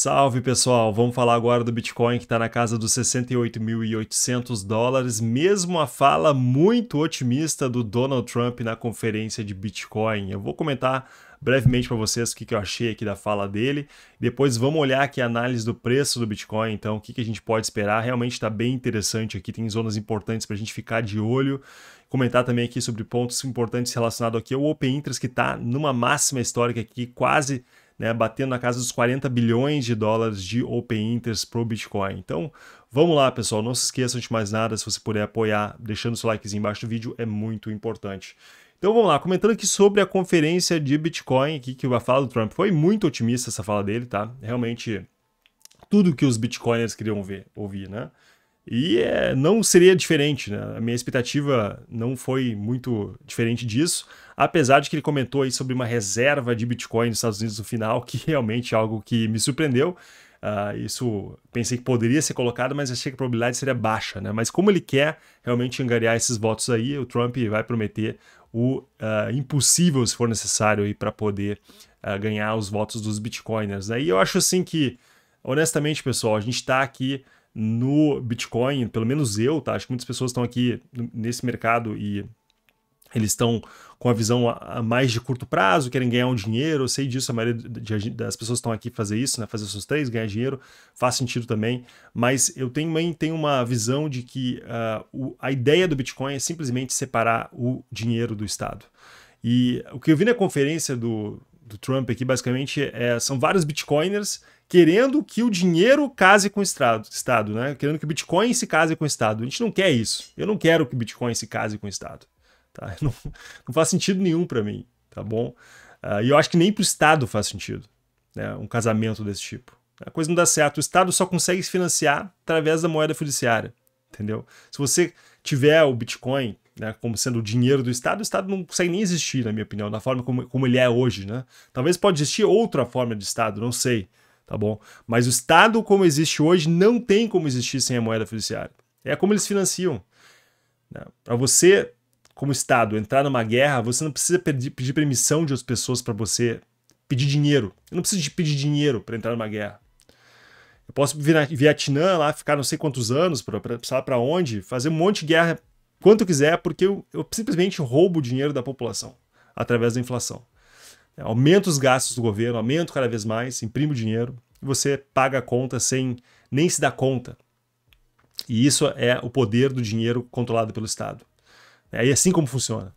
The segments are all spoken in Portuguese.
Salve pessoal, vamos falar agora do Bitcoin que está na casa dos 68.800 dólares, mesmo a fala muito otimista do Donald Trump na conferência de Bitcoin. Eu vou comentar brevemente para vocês o que, eu achei aqui da fala dele. Depois vamos olhar aqui a análise do preço do Bitcoin, então o que, que a gente pode esperar. Realmente está bem interessante aqui, tem zonas importantes para a gente ficar de olho. Comentar também aqui sobre pontos importantes relacionados aqui ao Open Interest, que está numa máxima histórica aqui, quase né, batendo na casa dos 40 bilhões de dólares de open interest pro Bitcoin. Então, vamos lá, pessoal, não se esqueçam de mais nada, se você puder apoiar, deixando seu likezinho embaixo do vídeo, é muito importante. Então vamos lá, comentando aqui sobre a conferência de Bitcoin, aqui, que a fala do Trump foi muito otimista essa fala dele, tá? Realmente tudo que os Bitcoiners queriam ver, ouvir, né? E é, não seria diferente, né? A minha expectativa não foi muito diferente disso, apesar de que ele comentou aí sobre uma reserva de Bitcoin nos Estados Unidos no final, que realmente é algo que me surpreendeu. Uh, isso pensei que poderia ser colocado, mas achei que a probabilidade seria baixa, né? Mas como ele quer realmente angariar esses votos aí, o Trump vai prometer o uh, impossível se for necessário aí para poder uh, ganhar os votos dos bitcoiners, né? E eu acho assim que, honestamente, pessoal, a gente está aqui no Bitcoin, pelo menos eu, tá? Acho que muitas pessoas estão aqui nesse mercado e eles estão com a visão a mais de curto prazo, querem ganhar um dinheiro, eu sei disso, a maioria das pessoas estão aqui fazer isso, né? fazer seus três, ganhar dinheiro, faz sentido também, mas eu também tenho uma visão de que uh, o, a ideia do Bitcoin é simplesmente separar o dinheiro do Estado. E o que eu vi na conferência do, do Trump aqui, basicamente, é, são vários Bitcoiners querendo que o dinheiro case com o Estado, estado né? querendo que o Bitcoin se case com o Estado. A gente não quer isso. Eu não quero que o Bitcoin se case com o Estado. Tá? Não, não faz sentido nenhum para mim, tá bom? Uh, e eu acho que nem para o Estado faz sentido né? um casamento desse tipo. A coisa não dá certo. O Estado só consegue se financiar através da moeda fiduciária, entendeu? Se você tiver o Bitcoin né, como sendo o dinheiro do Estado, o Estado não consegue nem existir, na minha opinião, da forma como, como ele é hoje. Né? Talvez pode existir outra forma de Estado, não sei tá bom? Mas o Estado como existe hoje não tem como existir sem a moeda fiduciária. É como eles financiam. Né? Para você, como Estado, entrar numa guerra, você não precisa pedir, pedir permissão de outras pessoas para você pedir dinheiro. Eu não preciso de pedir dinheiro para entrar numa guerra. Eu posso vir na Vietnã lá, ficar não sei quantos anos, pra, pra, sabe para onde, fazer um monte de guerra quanto quiser, porque eu, eu simplesmente roubo o dinheiro da população através da inflação. É, aumenta os gastos do governo, aumenta cada vez mais, imprime o dinheiro e você paga a conta sem nem se dar conta. E isso é o poder do dinheiro controlado pelo Estado. É, é assim como funciona.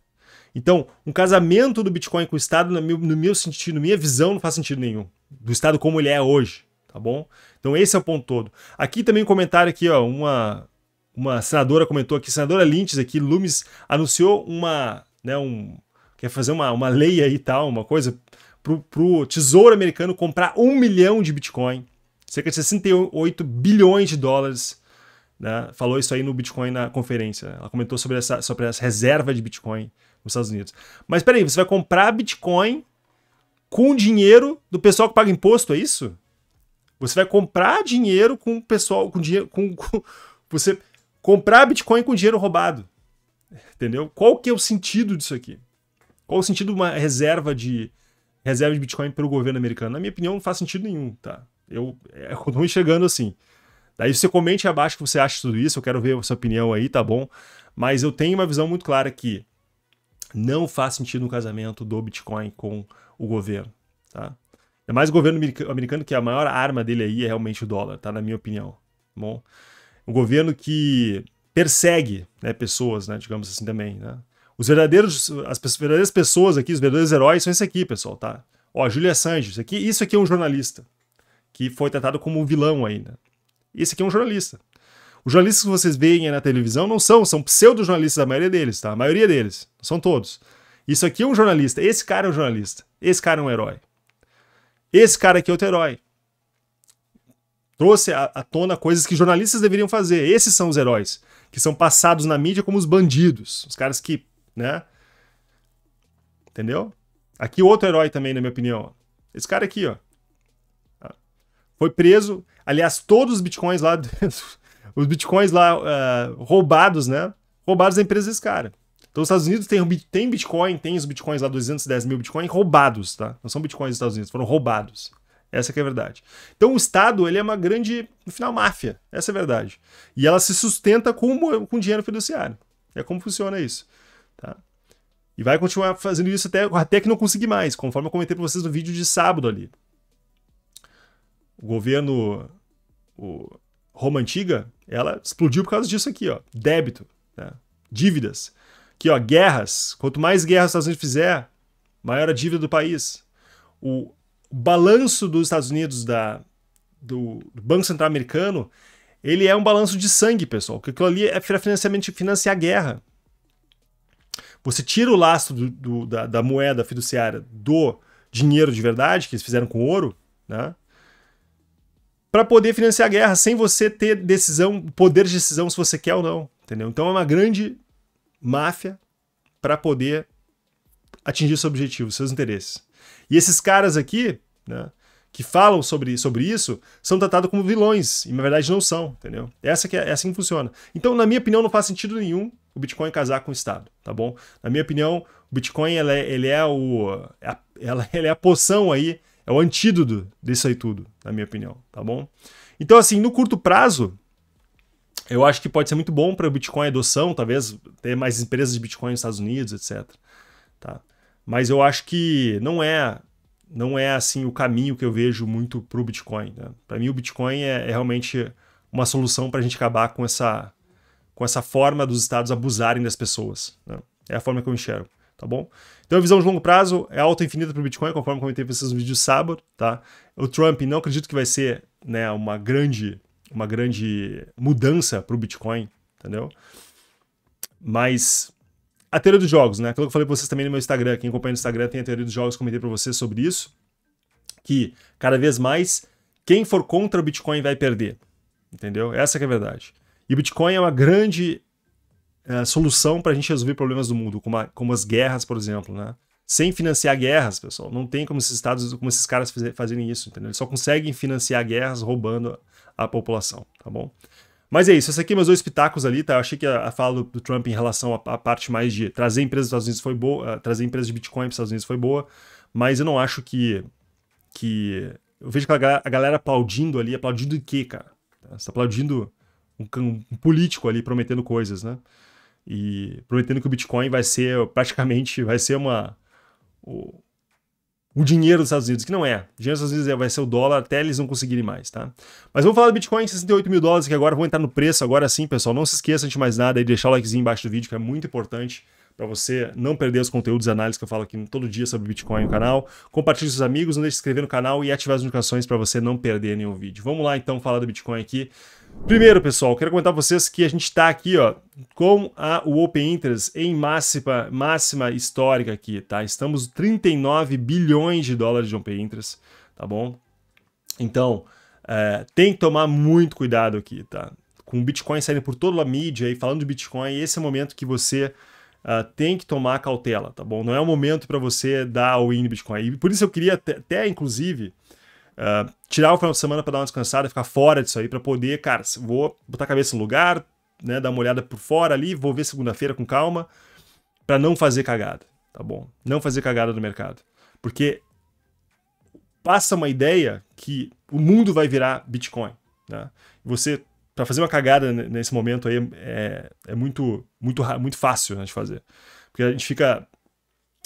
Então, um casamento do Bitcoin com o Estado, no meu, sentido, na minha visão, não faz sentido nenhum. Do Estado como ele é hoje, tá bom? Então esse é o ponto todo. Aqui também um comentário aqui, ó, uma, uma senadora comentou aqui, senadora Lintes aqui, Lumes anunciou uma, né, um, quer fazer uma, uma lei aí e tal, uma coisa, pro, pro Tesouro Americano comprar um milhão de Bitcoin, cerca de 68 bilhões de dólares. Né? Falou isso aí no Bitcoin na conferência. Ela comentou sobre essa, sobre essa reserva de Bitcoin nos Estados Unidos. Mas peraí, você vai comprar Bitcoin com dinheiro do pessoal que paga imposto, é isso? Você vai comprar dinheiro com o pessoal, com dinheiro, com, com, você comprar Bitcoin com dinheiro roubado, entendeu? Qual que é o sentido disso aqui? Qual o sentido de uma reserva de reserva de Bitcoin para o governo americano? Na minha opinião, não faz sentido nenhum, tá? Eu é, continuo enxergando assim. Daí você comente abaixo o que você acha tudo isso, eu quero ver a sua opinião aí, tá bom? Mas eu tenho uma visão muito clara que não faz sentido um casamento do Bitcoin com o governo, tá? É mais o governo americano que a maior arma dele aí é realmente o dólar, tá? Na minha opinião, tá bom? Um governo que persegue né, pessoas, né, digamos assim também, né? Os verdadeiros, as verdadeiras pessoas aqui, os verdadeiros heróis são esse aqui, pessoal, tá? Ó, Julia Sanches, isso aqui, isso aqui é um jornalista que foi tratado como um vilão ainda. Né? Esse aqui é um jornalista. Os jornalistas que vocês veem na televisão não são, são pseudo-jornalistas, a maioria deles, tá? A maioria deles, não são todos. Isso aqui é um jornalista, esse cara é um jornalista, esse cara é um herói. Esse cara aqui é outro herói. Trouxe à tona coisas que jornalistas deveriam fazer. Esses são os heróis, que são passados na mídia como os bandidos, os caras que né? Entendeu? Aqui outro herói também, na minha opinião. Esse cara aqui, ó. Tá? Foi preso. Aliás, todos os bitcoins lá, os bitcoins lá uh, roubados, né? Roubados da empresa desse cara. Então, os Estados Unidos tem, tem Bitcoin, tem os Bitcoins lá, 210 mil bitcoins roubados, tá? Não são Bitcoins dos Estados Unidos, foram roubados. Essa é a verdade. Então, o Estado, ele é uma grande, no final, máfia. Essa é a verdade. E ela se sustenta com, com dinheiro fiduciário. É como funciona isso. Tá? E vai continuar fazendo isso até, até que não conseguir mais, conforme eu comentei para vocês no vídeo de sábado ali. O governo o Roma Antiga, ela explodiu por causa disso aqui, ó. Débito, né? dívidas. Aqui, ó, guerras. Quanto mais guerras os Estados Unidos fizer, maior a dívida do país. O balanço dos Estados Unidos da, do, do Banco Central Americano, ele é um balanço de sangue, pessoal. Porque aquilo ali é financiamento financiar a guerra. Você tira o laço do, do, da, da, moeda fiduciária do dinheiro de verdade, que eles fizeram com ouro, né? Para poder financiar a guerra sem você ter decisão, poder de decisão se você quer ou não, entendeu? Então é uma grande máfia para poder atingir seu objetivo, seus interesses. E esses caras aqui, né, que falam sobre, sobre isso, são tratados como vilões, e na verdade não são, entendeu? Essa que é, é assim que funciona. Então, na minha opinião, não faz sentido nenhum o Bitcoin casar com o Estado, tá bom? Na minha opinião, o Bitcoin ela é, ele é, o, é a, ela, ele é a poção aí, é o antídoto disso aí tudo, na minha opinião, tá bom? Então, assim, no curto prazo, eu acho que pode ser muito bom para o Bitcoin adoção, talvez ter mais empresas de Bitcoin nos Estados Unidos, etc. Tá? Mas eu acho que não é não é assim o caminho que eu vejo muito para o Bitcoin. Né? Para mim, o Bitcoin é, é realmente uma solução para a gente acabar com essa com essa forma dos estados abusarem das pessoas. Né? É a forma que eu enxergo, tá bom? Então a visão de longo prazo é alta infinita para o Bitcoin, conforme comentei para vocês no vídeo de sábado, tá? O Trump não acredito que vai ser né, uma, grande, uma grande mudança para o Bitcoin, entendeu? Mas a teoria dos jogos, né? Aquilo que eu falei para vocês também no meu Instagram, quem acompanha no Instagram tem a teoria dos jogos, comentei para vocês sobre isso, que cada vez mais quem for contra o Bitcoin vai perder, entendeu? Essa é a verdade. E Bitcoin é uma grande é, solução para a gente resolver problemas do mundo, como, a, como as guerras, por exemplo, né? Sem financiar guerras, pessoal, não tem como esses estados, como esses caras fazerem isso, entendeu? Eles só conseguem financiar guerras roubando a, população, tá bom? Mas é isso, esse aqui é meus dois pitacos ali, tá? Eu achei que a, fala do, Trump em relação à parte mais de trazer empresas dos Estados Unidos foi boa, eh, trazer empresas de Bitcoin para os Estados Unidos foi boa, mas eu não acho que. que... Eu vejo a galera aplaudindo ali, aplaudindo o quê, cara? Você está aplaudindo um, um político ali prometendo coisas, né? E prometendo que o Bitcoin vai ser praticamente vai ser uma o, o dinheiro dos Estados Unidos, que não é. O dinheiro dos Estados Unidos é, vai ser o dólar até eles não conseguirem mais, tá? Mas vamos falar do Bitcoin, 68 mil dólares, que agora vou entrar no preço agora sim, pessoal. Não se esqueça de mais nada e deixar o likezinho embaixo do vídeo, que é muito importante para você não perder os conteúdos e análises que eu falo aqui todo dia sobre Bitcoin no canal. Compartilhe com seus amigos, não deixe de se inscrever no canal e ativar as notificações para você não perder nenhum vídeo. Vamos lá então falar do Bitcoin aqui. Primeiro, pessoal, quero comentar para vocês que a gente está aqui ó, com a, o Open Interest em máxima, máxima histórica aqui, tá? Estamos 39 bilhões de dólares de Open Interest, tá bom? Então, é, tem que tomar muito cuidado aqui, tá? Com o Bitcoin saindo por toda a mídia e falando de Bitcoin, esse é o momento que você uh, tem que tomar cautela, tá bom? Não é o momento para você dar o in Bitcoin. E por isso eu queria até, inclusive, uh, tirar o final de semana para dar uma descansada, ficar fora disso aí, para poder, cara, vou botar a cabeça no lugar, né, dar uma olhada por fora ali, vou ver segunda-feira com calma, para não fazer cagada, tá bom? Não fazer cagada no mercado. Porque passa uma ideia que o mundo vai virar Bitcoin, né? Você para fazer uma cagada nesse momento aí é, é muito, muito, muito fácil né, de fazer. Porque a gente fica.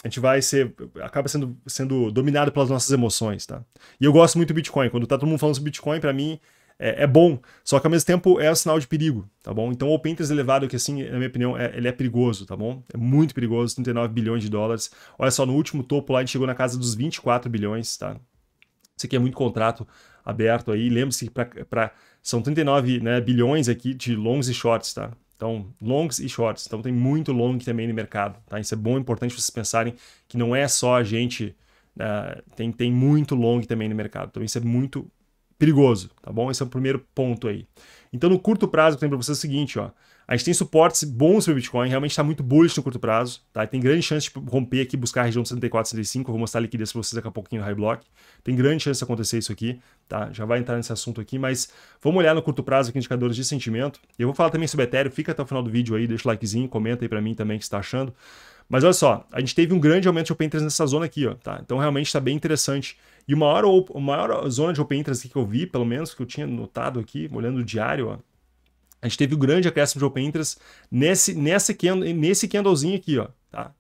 A gente vai ser. acaba sendo, sendo dominado pelas nossas emoções, tá? E eu gosto muito do Bitcoin. Quando tá todo mundo falando sobre Bitcoin, para mim é, é, bom. Só que ao mesmo tempo é um sinal de perigo, tá bom? Então o Open elevado, que assim, na minha opinião, é, ele é perigoso, tá bom? É muito perigoso, 39 bilhões de dólares. Olha só, no último topo lá, a gente chegou na casa dos 24 bilhões, tá? Isso aqui é muito contrato aberto aí. Lembre-se para são 39 né, bilhões aqui de longs e shorts, tá? Então, longs e shorts. Então, tem muito long também no mercado, tá? Isso é bom, importante vocês pensarem que não é só a gente... Uh, tem, tem muito long também no mercado. Então, isso é muito perigoso, tá bom? Esse é o primeiro ponto aí. Então, no curto prazo, eu tenho para você é o seguinte, ó. A gente tem suportes bons para o Bitcoin, realmente está muito bullish no curto prazo, tá? tem grande chance de romper aqui, buscar a região de 74, 75, vou mostrar a liquidez para vocês daqui a pouquinho no High Block. Tem grande chance de acontecer isso aqui, tá? Já vai entrar nesse assunto aqui, mas vamos olhar no curto prazo aqui indicadores de sentimento. Eu vou falar também sobre Ethereum, fica até o final do vídeo aí, deixa o likezinho, comenta aí para mim também o que você está achando. Mas olha só, a gente teve um grande aumento de open interest nessa zona aqui, ó, tá? Então realmente está bem interessante. E o maior, o maior zona de open interest que eu vi, pelo menos que eu tinha notado aqui, olhando o diário, ó, a gente teve um grande acréscimo de open interest nesse, nessa candle, nesse candlezinho aqui, ó, tá?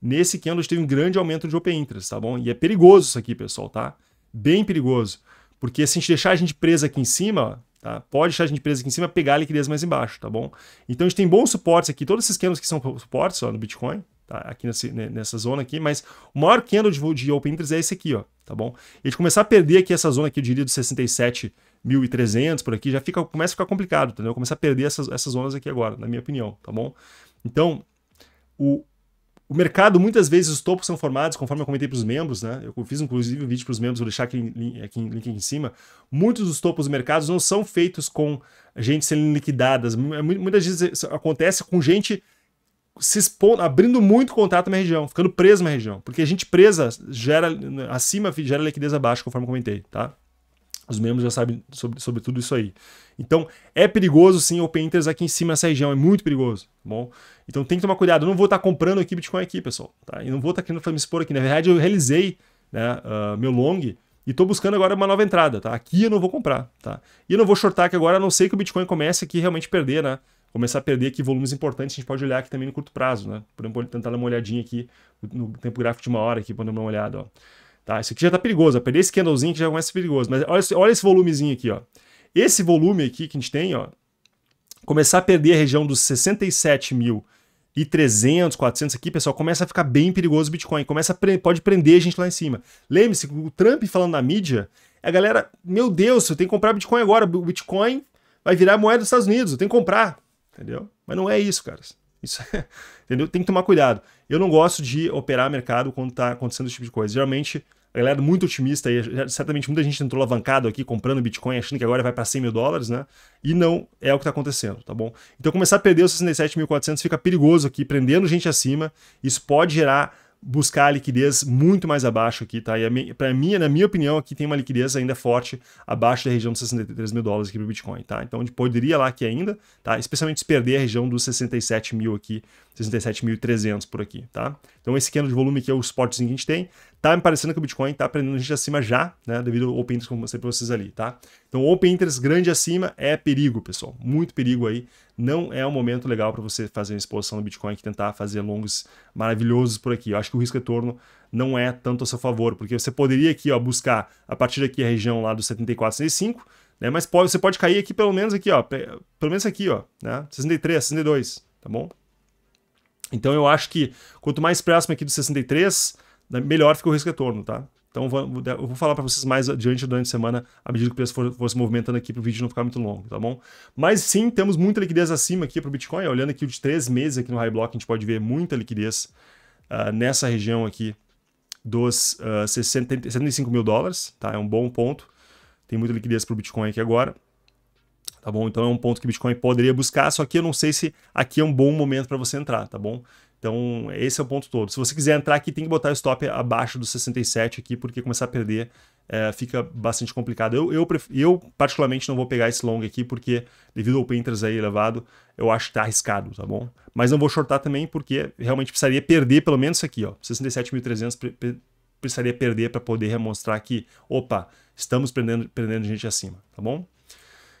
Nesse candle a gente teve um grande aumento de open interest, tá bom? E é perigoso isso aqui, pessoal, tá? Bem perigoso. Porque se a gente deixar a gente presa aqui em cima, Tá? Pode deixar a gente presa aqui em cima, pegar a liquidez mais embaixo, tá bom? Então a gente tem bons suportes aqui, todos esses candles que são suportes ó, no Bitcoin, tá? aqui nesse, nessa zona aqui, mas o maior candle de, de open interest é esse aqui, ó, tá bom? E a gente começar a perder aqui essa zona aqui, eu diria, de 67.300 por aqui, já fica, começa a ficar complicado, entendeu? começar a perder essas, essas zonas aqui agora, na minha opinião, tá bom? Então, o, o mercado, muitas vezes, os topos são formados, conforme eu comentei para os membros, né? Eu fiz inclusive um vídeo para os membros, vou deixar aqui, aqui, link aqui em cima. Muitos dos topos do mercado não são feitos com gente sendo liquidadas. É, muitas vezes acontece com gente se expondo, abrindo muito contato na região, ficando preso na região. Porque a gente presa gera acima, gera liquidez abaixo, conforme comentei, tá? Os membros já sabem sobre, sobre tudo isso aí. Então, é perigoso sim open Painters aqui em cima nessa região, é muito perigoso, tá bom? Então tem que tomar cuidado, eu não vou estar comprando aqui Bitcoin aqui, pessoal, tá? E não vou estar querendo me expor aqui, na verdade eu realizei né, uh, meu long e estou buscando agora uma nova entrada, tá? Aqui eu não vou comprar, tá? E eu não vou shortar aqui agora, a não ser que o Bitcoin comece aqui realmente perder, né? começar a perder aqui volumes importantes, a gente pode olhar aqui também no curto prazo, né? Podemos tentar dar uma olhadinha aqui no tempo gráfico de uma hora aqui, podemos dar uma olhada, ó. Tá, isso aqui já tá perigoso, ó. perder esse candlezinho que já começa a ser perigoso, mas olha, olha esse volumezinho aqui, ó. Esse volume aqui que a gente tem, ó, começar a perder a região dos 67 mil e 300, 400 aqui, pessoal, começa a ficar bem perigoso o Bitcoin. Começa pre pode prender a gente lá em cima. Lembre-se, o Trump falando na mídia, a galera, meu Deus, eu tenho que comprar Bitcoin agora. O Bitcoin vai virar moeda dos Estados Unidos, eu tenho que comprar entendeu? Mas não é isso, caras. Isso é, entendeu? Tem que tomar cuidado. Eu não gosto de operar mercado quando está acontecendo esse tipo de coisa. Geralmente, a galera é muito otimista e certamente muita gente entrou alavancado aqui comprando Bitcoin achando que agora vai para 100 mil dólares, né? E não é o que está acontecendo, tá bom? Então começar a perder os 67.400 fica perigoso aqui, prendendo gente acima. Isso pode gerar buscar a liquidez muito mais abaixo aqui, tá? E para mim, na minha opinião, aqui tem uma liquidez ainda forte abaixo da região dos 63 mil dólares aqui para o Bitcoin, tá? Então a gente poderia lá aqui ainda, tá? Especialmente se perder a região dos 67 mil aqui, 67.300 por aqui, tá? Então esse candle de volume aqui é o suportezinho que a gente tem. Tá me parecendo que o Bitcoin tá prendendo a gente acima já, né? Devido ao Open Interest eu mostrei para vocês ali, tá? Então Open Interest grande acima é perigo, pessoal. Muito perigo aí não é um momento legal para você fazer uma exposição no Bitcoin e tentar fazer longos maravilhosos por aqui. Eu acho que o risco-retorno não é tanto a seu favor, porque você poderia aqui ó, buscar a partir daqui a região lá do 74,65, né? mas pode, você pode cair aqui pelo menos aqui, ó, pelo menos aqui, ó, né? 63, 62, tá bom? Então eu acho que quanto mais próximo aqui do 63, né, melhor fica o risco-retorno, tá? Então eu vou falar para vocês mais adiante durante a semana, à medida que o preço for, for se movimentando aqui para o vídeo não ficar muito longo, tá bom? Mas sim, temos muita liquidez acima aqui para o Bitcoin. Olhando aqui os três meses aqui no High Block, a gente pode ver muita liquidez uh, nessa região aqui dos uh, 60, 75 mil dólares, tá? É um bom ponto. Tem muita liquidez para o Bitcoin aqui agora tá bom? Então é um ponto que o Bitcoin poderia buscar, só que eu não sei se aqui é um bom momento para você entrar, tá bom? Então, esse é o ponto todo. Se você quiser entrar aqui, tem que botar o stop abaixo dos 67 aqui, porque começar a perder é, fica bastante complicado. Eu, eu, eu, particularmente, não vou pegar esse long aqui, porque devido ao Pinterest aí elevado, eu acho que tá arriscado, tá bom? Mas não vou shortar também, porque realmente precisaria perder pelo menos isso aqui, ó. 67.300 precisaria perder para poder demonstrar que, opa, estamos prendendo, prendendo gente acima, tá bom?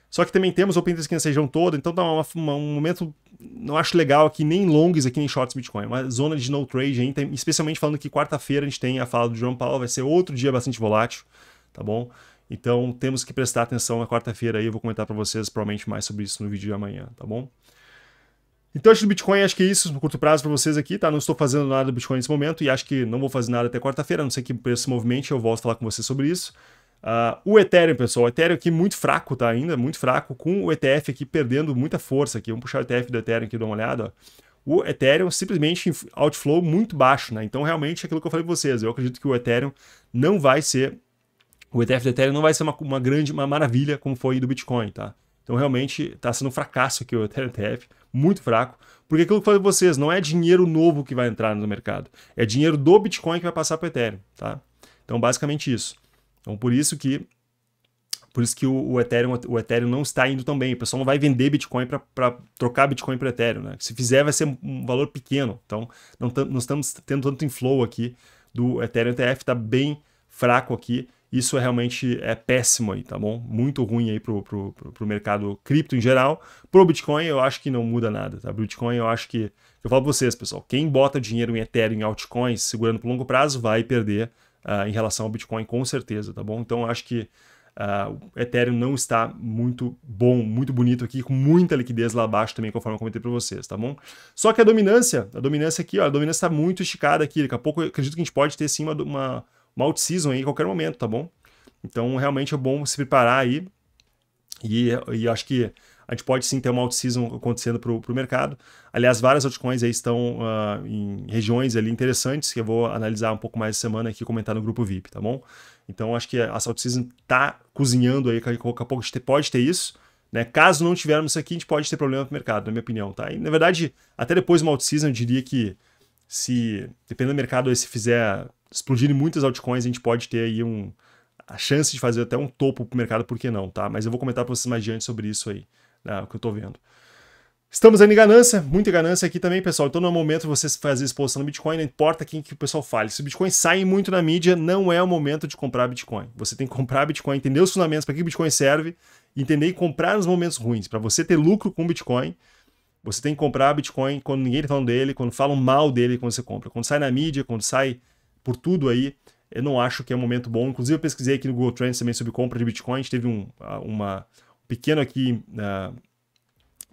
Só que também temos o interest aqui sejam região então dá tá um momento não acho legal aqui nem longs aqui nem shorts Bitcoin, é uma zona de no trade ainda, especialmente falando que quarta-feira a gente tem a fala do João Paulo, vai ser outro dia bastante volátil, tá bom? Então temos que prestar atenção na quarta-feira aí, eu vou comentar para vocês provavelmente mais sobre isso no vídeo de amanhã, tá bom? Então acho que do Bitcoin acho que é isso no curto prazo para vocês aqui, tá? Não estou fazendo nada do Bitcoin nesse momento e acho que não vou fazer nada até quarta-feira, a não sei que preço movimente, eu volto a falar com vocês sobre isso. Uh, o Ethereum, pessoal, o Ethereum aqui muito fraco, tá? Ainda muito fraco, com o ETF aqui perdendo muita força aqui. Vamos puxar o ETF do Ethereum aqui, dar uma olhada, ó. O Ethereum simplesmente outflow muito baixo, né? Então, realmente, é aquilo que eu falei para vocês, eu acredito que o Ethereum não vai ser, o ETF do Ethereum não vai ser uma, uma grande, uma maravilha como foi do Bitcoin, tá? Então, realmente, está sendo um fracasso aqui o Ethereum ETF, muito fraco. Porque aquilo que eu falei pra vocês, não é dinheiro novo que vai entrar no mercado. É dinheiro do Bitcoin que vai passar para o Ethereum, tá? Então, basicamente isso. Então, por isso que por isso que o, o, Ethereum, o Ethereum não está indo tão bem. O pessoal não vai vender Bitcoin para trocar Bitcoin para Ethereum. Né? Se fizer, vai ser um valor pequeno. Então, não, não estamos tendo tanto inflow aqui do Ethereum ETF. Está bem fraco aqui. Isso é realmente é péssimo aí, tá bom? Muito ruim aí para o mercado cripto em geral. Para o Bitcoin, eu acho que não muda nada. Tá? Bitcoin, eu acho que... Eu falo para vocês, pessoal. Quem bota dinheiro em Ethereum, em altcoins, segurando por longo prazo, vai perder uh, em relação ao Bitcoin, com certeza, tá bom? Então acho que uh, o Ethereum não está muito bom, muito bonito aqui, com muita liquidez lá abaixo também, conforme eu comentei para vocês, tá bom? Só que a dominância, a dominância aqui, ó, a dominância está muito esticada aqui, daqui a pouco eu acredito que a gente pode ter sim uma, uma, uma out-season aí em qualquer momento, tá bom? Então realmente é bom se preparar aí e, e acho que a gente pode sim ter uma out-season acontecendo para o mercado. Aliás, várias altcoins aí estão uh, em regiões ali interessantes, que eu vou analisar um pouco mais semana aqui e comentar no grupo VIP, tá bom? Então, acho que a out-season está cozinhando aí, daqui a pouco a gente pode ter isso. Né? Caso não tivermos isso aqui, a gente pode ter problema pro o mercado, na minha opinião, tá? E, na verdade, até depois de uma out-season, eu diria que se, dependendo do mercado, se fizer explodir muitas altcoins, a gente pode ter aí um, a chance de fazer até um topo para o mercado, por que não, tá? Mas eu vou comentar para vocês mais adiante sobre isso aí né, o que eu estou vendo. Estamos aí em ganância, muita ganância aqui também, pessoal. Então, no é momento você fazer exposição no Bitcoin, não importa quem que o pessoal fale. Se o Bitcoin sai muito na mídia, não é o momento de comprar Bitcoin. Você tem que comprar Bitcoin, entender os fundamentos, para que o Bitcoin serve, entender e comprar nos momentos ruins. Para você ter lucro com Bitcoin, você tem que comprar Bitcoin quando ninguém está falando dele, quando falam mal dele, quando você compra. Quando sai na mídia, quando sai por tudo aí, eu não acho que é um momento bom. Inclusive, eu pesquisei aqui no Google Trends também sobre compra de Bitcoin. A gente teve um, uma pequeno aqui, uh,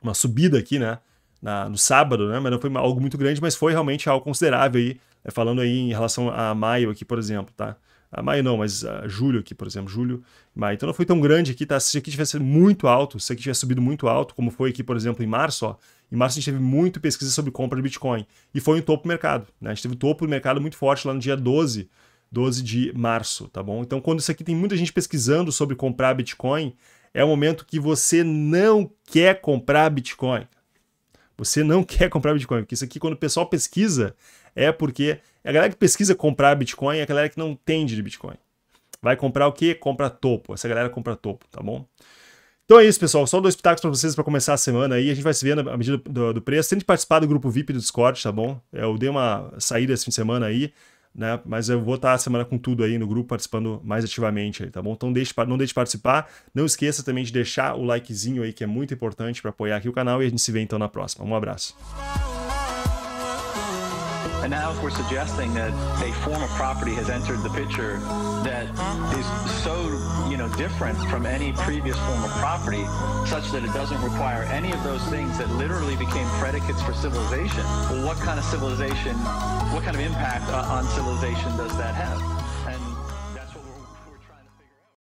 uma subida aqui, né? Na, no sábado, né? Mas não foi algo muito grande, mas foi realmente algo considerável aí, né, falando aí em relação a maio aqui, por exemplo, tá? A maio não, mas a ah, julho aqui, por exemplo, julho, maio. Então não foi tão grande aqui, tá? Se aqui tivesse sido muito alto, se aqui tivesse subido muito alto, como foi aqui, por exemplo, em março, ó, em março a gente teve muito pesquisa sobre compra de Bitcoin e foi um topo do mercado, né? A gente teve um topo do mercado muito forte lá no dia 12, 12 de março, tá bom? Então quando isso aqui tem muita gente pesquisando sobre comprar Bitcoin, é o momento que você não quer comprar Bitcoin. Você não quer comprar Bitcoin, porque isso aqui, quando o pessoal pesquisa, é porque a galera que pesquisa comprar Bitcoin é a galera que não entende de Bitcoin. Vai comprar o quê? Compra topo. Essa galera compra topo, tá bom? Então é isso, pessoal. Só dois pitacos para vocês para começar a semana aí. A gente vai se vendo à medida do, do preço. Tente participar do grupo VIP do Discord, tá bom? Eu dei uma saída esse fim de semana aí né? Mas eu vou estar a semana com tudo aí no grupo, participando mais ativamente aí, tá bom? Então deixe, não deixe de participar. Não esqueça também de deixar o likezinho aí, que é muito importante para apoiar aqui o canal. E a gente se vê então na próxima. Um abraço. And now if we're suggesting that a form of property has entered the picture that is so, you know, different from any previous form of property, such that it doesn't require any of those things that literally became predicates for civilization, well, what kind of civilization, what kind of impact uh, on civilization does that have?